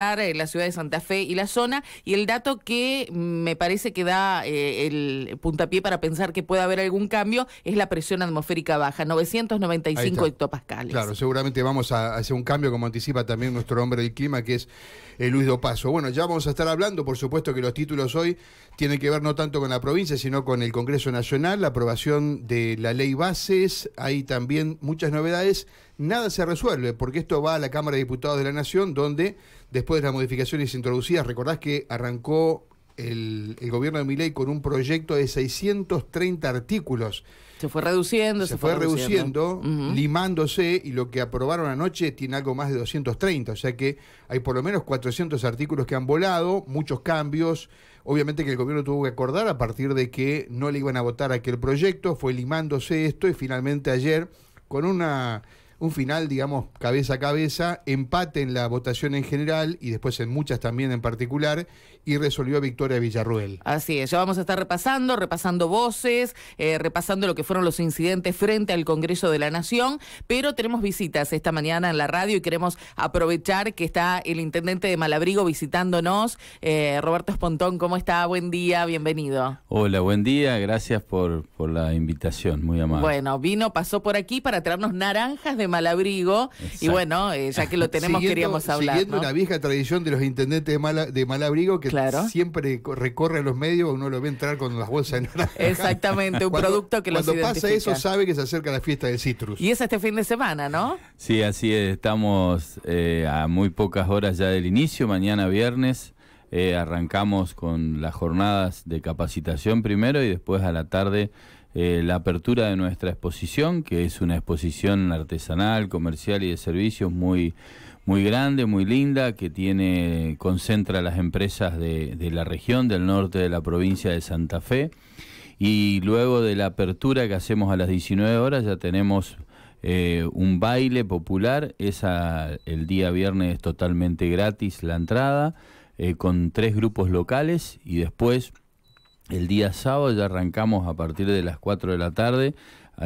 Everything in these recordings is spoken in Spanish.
Eh, la ciudad de Santa Fe y la zona, y el dato que me parece que da eh, el puntapié para pensar que puede haber algún cambio es la presión atmosférica baja, 995 hectopascales. Claro, seguramente vamos a hacer un cambio, como anticipa también nuestro hombre del clima, que es eh, Luis Dopaso. Bueno, ya vamos a estar hablando, por supuesto que los títulos hoy tienen que ver no tanto con la provincia, sino con el Congreso Nacional, la aprobación de la ley bases, hay también muchas novedades, nada se resuelve, porque esto va a la Cámara de Diputados de la Nación, donde después de las modificaciones introducidas. Recordás que arrancó el, gobierno de Miley con un proyecto de 630 artículos. Se fue reduciendo, se, fue, reduciendo, limándose y lo que aprobaron anoche tiene algo más de 230, o sea que hay por lo menos 400 artículos que han volado, muchos cambios. Obviamente que el gobierno tuvo que acordar a partir de que no le iban a votar aquel proyecto, fue limándose esto y finalmente ayer con una un final, digamos, cabeza a cabeza, empate en la votación en general y después en muchas también en particular, y resolvió victoria Villarruel. Así es, ya vamos a estar repasando, repasando voces, eh, repasando lo que fueron los incidentes frente al Congreso de la Nación, pero tenemos visitas esta mañana en la radio y queremos aprovechar que está el intendente de Malabrigo visitándonos. Eh, Roberto Espontón, ¿cómo está? Buen día, bienvenido. Hola, buen día, gracias por, por la invitación, muy amable. Bueno, vino, pasó por aquí para traernos naranjas de Malabrigo. Y bueno, eh, ya que lo tenemos, queríamos hablar. Siguiendo una vieja tradición de los intendentes de, de Malabrigo que siempre recorre los medios, uno lo ve entrar con las bolsas la Exactamente, un producto que los Cuando pasa eso, sabe que se acerca la fiesta de citrus. Y es este fin de semana, ¿no? Sí, así es. Estamos eh, a muy pocas horas ya del inicio, mañana viernes. Eh, arrancamos con las jornadas de capacitación primero y después a la tarde eh, la apertura de nuestra exposición, que es una exposición artesanal, comercial y de servicios muy, muy grande, muy linda, que tiene, concentra las empresas de, la región, del norte de la provincia de Santa Fe. Y luego de la apertura que hacemos a las 19 horas ya tenemos eh, un baile popular. Esa, el día viernes es totalmente gratis la entrada, eh, con tres grupos locales y después el día sábado ya arrancamos a partir de las 4 de la tarde.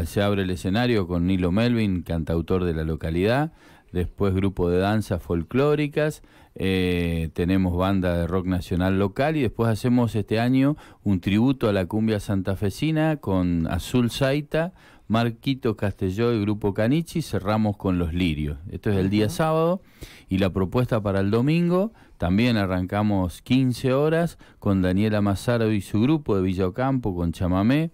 Se abre el escenario con Nilo Melvin, cantautor de la localidad. Después grupo de danzas folclóricas. Eh, tenemos banda de rock nacional local. Y después hacemos este año un tributo a la cumbia santafesina con Azul Zaita Marquito Castelló y Grupo Canichi, cerramos con Los Lirios. Esto es el día sábado y la propuesta para el domingo, también arrancamos 15 horas con Daniela Mazaro y su grupo de Villocampo con Chamamé.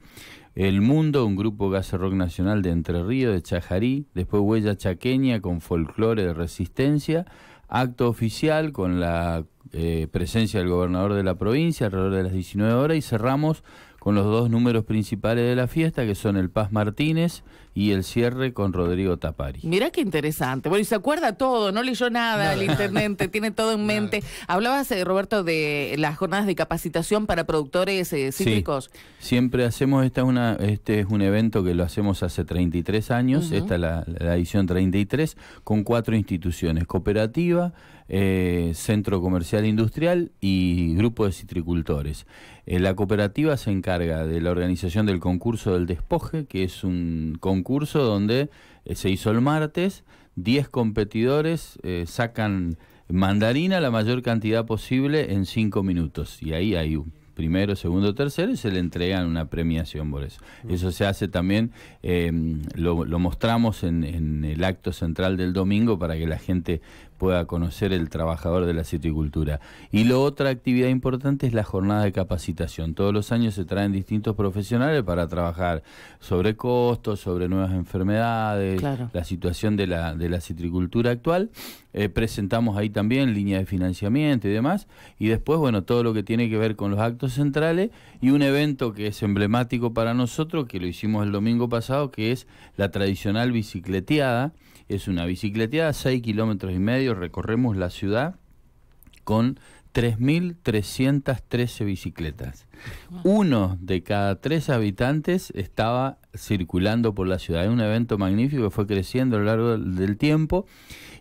El Mundo, un grupo gas rock nacional de Entre Ríos, de Chajarí. Después Huella Chaqueña con folclore de resistencia. Acto oficial con la eh, presencia del gobernador de la provincia alrededor de las 19 horas. Y cerramos con los dos números principales de la fiesta, que son el Paz Martínez y el cierre con Rodrigo Tapari. Mirá qué interesante. Bueno, y se acuerda todo, no leyó nada, el intendente, tiene todo en mente. Hablabas, eh, Roberto, de las jornadas de capacitación para productores eh, cítricos. Siempre hacemos, esta una, este es un evento que lo hacemos hace 33 años, esta es la, edición 33, con cuatro instituciones, cooperativa, eh, centro comercial industrial y grupo de citricultores. la cooperativa se encarga de la organización del concurso del despoje, que es un concurso curso donde eh, se hizo el martes, 10 competidores eh, sacan mandarina la mayor cantidad posible en 5 minutos. Y ahí hay un primero, segundo, tercero y se le entregan una premiación por eso. Eso se hace también, eh, lo, lo, mostramos en, en, el acto central del domingo para que la gente pueda conocer el trabajador de la citricultura Y la otra actividad importante es la jornada de capacitación. Todos los años se traen distintos profesionales para trabajar sobre costos, sobre nuevas enfermedades, la situación de la, de la citricultura actual. Eh, presentamos ahí también línea de financiamiento y demás. Y después, bueno, todo lo que tiene que ver con los actos centrales y un evento que es emblemático para nosotros, que lo hicimos el domingo pasado, que es la tradicional bicicleteada. Es una bicicleteada, 6 kilómetros y medio recorremos la ciudad con 3.313 bicicletas. Uno de cada tres habitantes estaba circulando por la ciudad. Es un evento magnífico que fue creciendo a lo largo del tiempo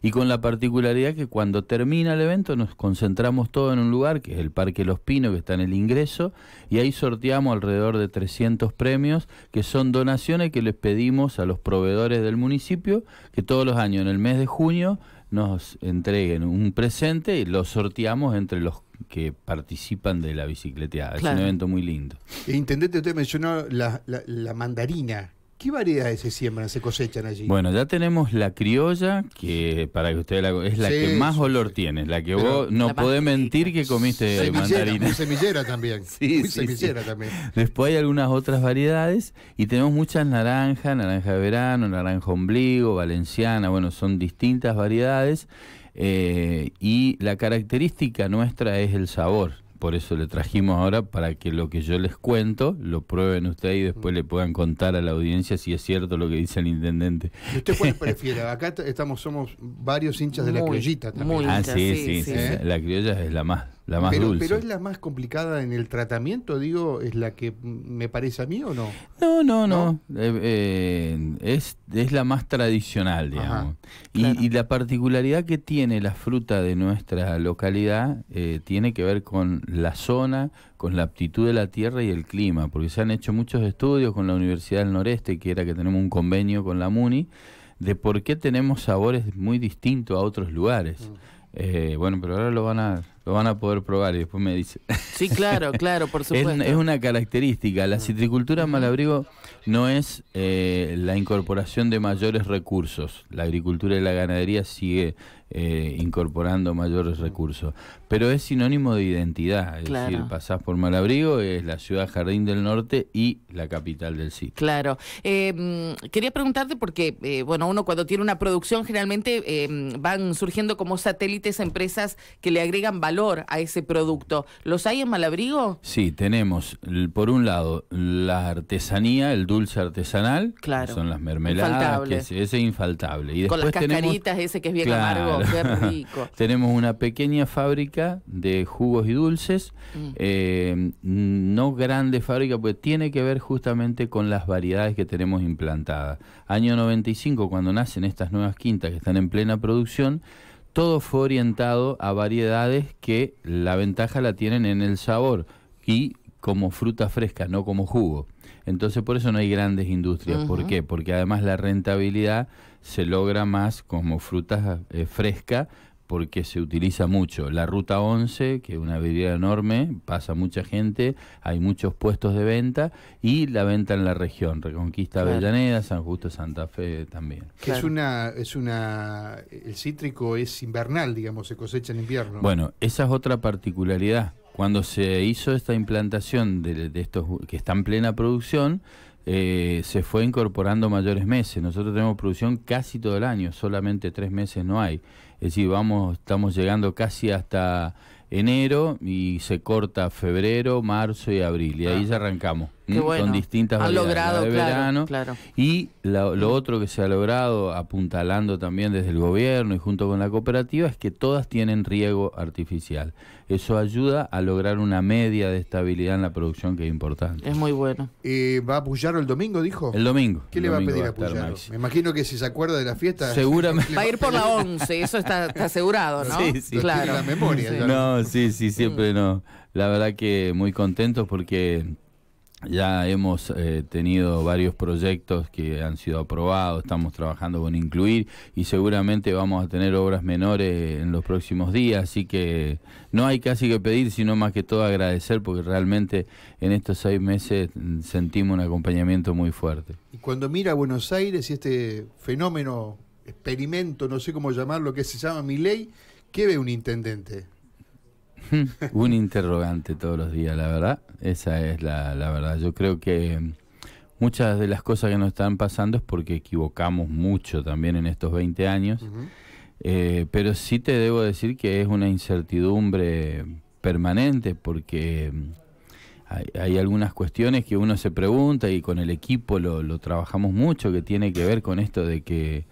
y con la particularidad que cuando termina el evento nos concentramos todo en un lugar, que es el Parque Los Pinos, que está en el ingreso, y ahí sorteamos alrededor de 300 premios, que son donaciones que les pedimos a los proveedores del municipio, que todos los años, en el mes de junio, nos entreguen un presente y lo sorteamos entre los que participan de la bicicleteada. Es un evento muy lindo. Intendente, usted mencionó la, la, la mandarina. ¿Qué variedades se siembran, se cosechan allí? Bueno, ya tenemos la criolla, que para que ustedes la es la que más olor tiene, la que vos no podés mentir que comiste semillera, mandarina. semillera también. Sí, semillera también. Después hay algunas otras variedades y tenemos muchas naranjas, naranja de verano, naranja ombligo, valenciana, bueno, son distintas variedades eh, y la característica nuestra es el sabor por eso le trajimos ahora, para que lo que yo les cuento lo prueben ustedes y después le puedan contar a la audiencia si es cierto lo que dice el intendente. usted cuál prefiere? Acá estamos, somos varios hinchas de la criollita también. ah, sí, sí, sí, ¿Eh? La criolla es la más pero, Pero es la más complicada en el tratamiento, digo, es la que me parece a mí o no? No, no, no. Eh, eh, es, es la más tradicional, digamos. y, la particularidad que tiene la fruta de nuestra localidad eh, tiene que ver con la zona, con la aptitud de la tierra y el clima, porque se han hecho muchos estudios con la Universidad del Noreste, que era que tenemos un convenio con la MUNI, de por qué tenemos sabores muy distintos a otros lugares. Mm. bueno, pero ahora lo van a lo van a poder probar y después me dice. Sí, claro, claro, por supuesto. es, una característica. La mm. citricultura mm. Malabrigo no es eh, la incorporación de mayores recursos. La agricultura y la ganadería sigue eh, incorporando mayores recursos. Pero es sinónimo de identidad, es decir, pasás por Malabrigo, es la ciudad jardín del norte y la capital del sitio. Claro. Eh, mm, quería preguntarte porque, eh, bueno, uno cuando tiene una producción generalmente van surgiendo como satélites empresas que le agregan valor a ese producto. ¿Los hay en Malabrigo? Sí, tenemos, por un lado, la artesanía, el dulce artesanal, que son las mermeladas, que es, ese es infaltable. Y Con las cascaritas, ese que es bien amargo. Tenemos una pequeña fábrica de jugos y dulces, mm. eh, no grande fábrica, pues tiene que ver justamente con las variedades que tenemos implantadas. Año 95, cuando nacen estas nuevas quintas que están en plena producción, todo fue orientado a variedades que la ventaja la tienen en el sabor y como fruta fresca, no como jugo. Entonces por eso no hay grandes industrias. ¿Por qué? Porque además la rentabilidad se logra más como fruta eh, fresca porque se utiliza mucho. La ruta 11, que es una avenida enorme, pasa mucha gente, hay muchos puestos de venta y la venta en la región, Reconquista Avellaneda, San Justo, Santa Fe también. Es una es una el cítrico es invernal, digamos, se cosecha en invierno. Bueno, esa es otra particularidad. Cuando se hizo esta implantación de, de estos que está en plena producción, eh, se fue incorporando mayores meses. Nosotros tenemos producción casi todo el año, solamente tres meses no hay. Es decir, vamos, estamos llegando casi hasta enero y se corta febrero, marzo y abril. Y ahí ah. ya arrancamos. Son distintas variedades logrado, de claro, verano. Y lo otro que se ha logrado, apuntalando también desde el gobierno y junto con la cooperativa, es que todas tienen riego artificial. Eso ayuda a lograr una media de estabilidad en la producción que es importante. Es muy bueno. y eh, ¿Va a apoyar el domingo, dijo? El domingo. ¿Qué le va a pedir a Puyaro? Me imagino que si se acuerda de la fiesta. Seguramente. va a ir por la 11, eso está, asegurado, ¿no? Sí, sí. Claro. No, sí, sí, siempre mm. no. La verdad que muy contentos porque ya hemos eh, tenido varios proyectos que han sido aprobados, estamos trabajando con incluir y seguramente vamos a tener obras menores en los próximos días, así que no hay casi que pedir, sino más que todo agradecer porque realmente en estos seis meses sentimos un acompañamiento muy fuerte. Y cuando mira Buenos Aires y este fenómeno, experimento, no sé cómo llamarlo, que se llama mi ley, ¿qué ve un intendente? un interrogante todos los días, la verdad. Esa es la, la, verdad. Yo creo que muchas de las cosas que nos están pasando es porque equivocamos mucho también en estos 20 años. Eh, pero sí te debo decir que es una incertidumbre permanente porque mm, hay, algunas cuestiones que uno se pregunta y con el equipo lo trabajamos mucho que tiene que ver con esto de que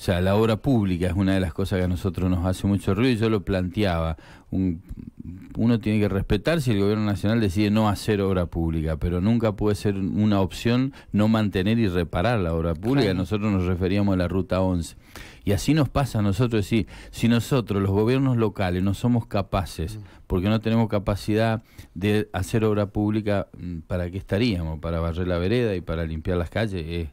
o sea, la obra pública es una de las cosas que a nosotros nos hace mucho ruido y yo lo planteaba. uno tiene que respetar si el gobierno nacional decide no hacer obra pública, pero nunca puede ser una opción no mantener y reparar la obra pública. Nosotros nos referíamos a la Ruta 11. Y así nos pasa a nosotros, si, si nosotros, los gobiernos locales, no somos capaces, mm. porque no tenemos capacidad de hacer obra pública, mm, ¿para qué estaríamos? Para barrer la vereda y para limpiar las calles es,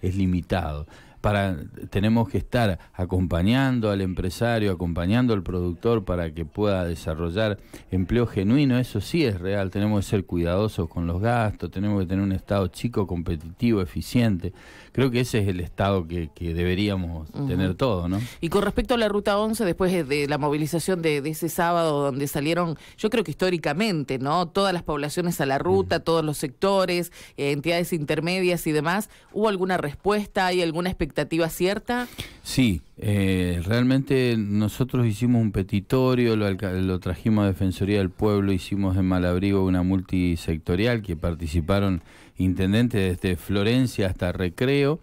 es limitado para tenemos que estar acompañando al empresario, acompañando al productor para que pueda desarrollar empleo genuino, eso sí es real, tenemos que ser cuidadosos con los gastos, tenemos que tener un Estado chico, competitivo, eficiente. Creo que ese es el Estado que, deberíamos tener todo, ¿no? Y con respecto a la Ruta 11, después de la movilización de, ese sábado donde salieron, yo creo que históricamente, ¿no? Todas las poblaciones a la ruta, todos los sectores, eh, entidades intermedias y demás, ¿hubo alguna respuesta? ¿Hay alguna expectativa? expectativa cierta? Sí, eh, realmente nosotros hicimos un petitorio, lo, lo, trajimos a Defensoría del Pueblo, hicimos en Malabrigo una multisectorial que participaron intendentes desde Florencia hasta Recreo.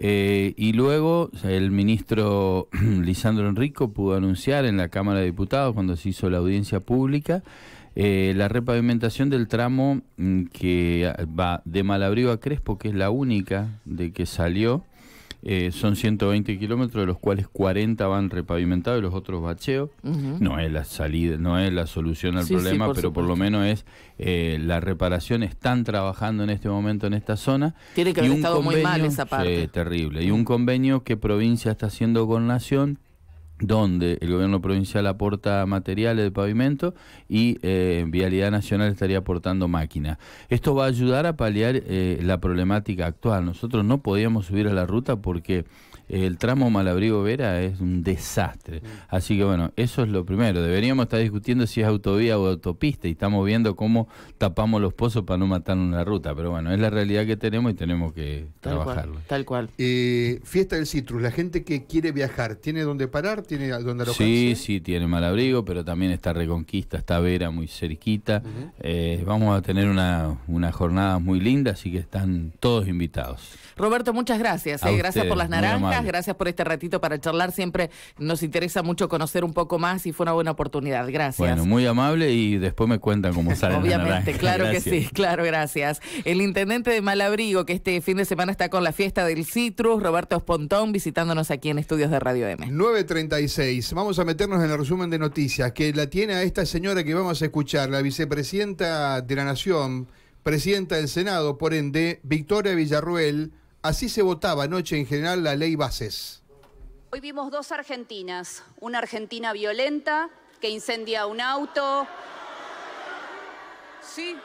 Eh, y luego el ministro Lisandro Enrico pudo anunciar en la Cámara de Diputados, cuando se hizo la audiencia pública, eh, la repavimentación del tramo mm, que ah, va de Malabrigo a Crespo, que es la única de que salió eh, son 120 kilómetros, de los cuales 40 van repavimentados y los otros bacheo. No es la salida, no es la solución al problema, pero por lo menos es eh, la reparación. Están trabajando en este momento en esta zona. Tiene que haber estado muy mal esa parte. terrible. Y un convenio que provincia está haciendo con Nación donde el gobierno provincial aporta materiales de pavimento y eh, Vialidad Nacional estaría aportando máquinas. Esto va a ayudar a paliar eh, la problemática actual. Nosotros no podíamos subir a la ruta porque el tramo Malabrigo Vera es un desastre. Así que bueno, eso es lo primero. Deberíamos estar discutiendo si es autovía o autopista y estamos viendo cómo tapamos los pozos para no matar una ruta. Pero bueno, es la realidad que tenemos y tenemos que trabajarlo. tal cual. Eh, fiesta del Citrus, la gente que quiere viajar, ¿tiene dónde parar? ¿Tiene dónde alojarse? Sí, sí, tiene Malabrigo, pero también está Reconquista, está Vera muy cerquita. Eh, vamos a tener una, jornada muy linda, así que están todos invitados. Roberto, muchas gracias. Eh, gracias por las naranjas. Gracias por este ratito para charlar. Siempre nos interesa mucho conocer un poco más y fue una buena oportunidad. Gracias. Bueno, muy amable y después me cuentan cómo sale. Obviamente, claro que sí, claro, gracias. El intendente de Malabrigo, que este fin de semana está con la fiesta del Citrus, Roberto Espontón, visitándonos aquí en Estudios de Radio M. 9.36. Vamos a meternos en el resumen de noticias que la tiene a esta señora que vamos a escuchar, la vicepresidenta de la Nación, presidenta del Senado, por ende, Victoria Villarruel. Así se votaba anoche en general la ley Bases. Hoy vimos dos Argentinas, una Argentina violenta que incendia un auto. Sí,